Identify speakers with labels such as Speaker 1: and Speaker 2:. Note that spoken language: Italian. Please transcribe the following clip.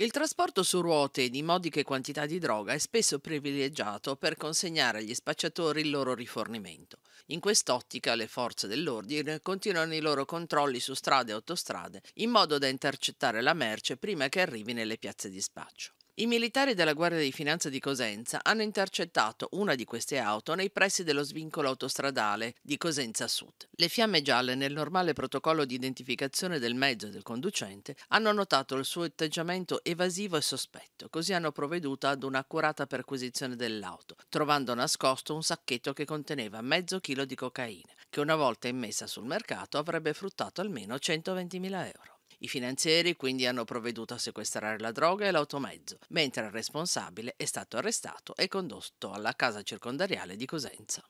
Speaker 1: Il trasporto su ruote di modiche quantità di droga è spesso privilegiato per consegnare agli spacciatori il loro rifornimento. In quest'ottica le forze dell'ordine continuano i loro controlli su strade e autostrade in modo da intercettare la merce prima che arrivi nelle piazze di spaccio. I militari della Guardia di Finanza di Cosenza hanno intercettato una di queste auto nei pressi dello svincolo autostradale di Cosenza Sud. Le fiamme gialle nel normale protocollo di identificazione del mezzo e del conducente hanno notato il suo atteggiamento evasivo e sospetto, così hanno provveduto ad un'accurata perquisizione dell'auto, trovando nascosto un sacchetto che conteneva mezzo chilo di cocaina, che una volta immessa sul mercato avrebbe fruttato almeno 120.000 euro. I finanzieri quindi hanno provveduto a sequestrare la droga e l'automezzo, mentre il responsabile è stato arrestato e condotto alla casa circondariale di Cosenza.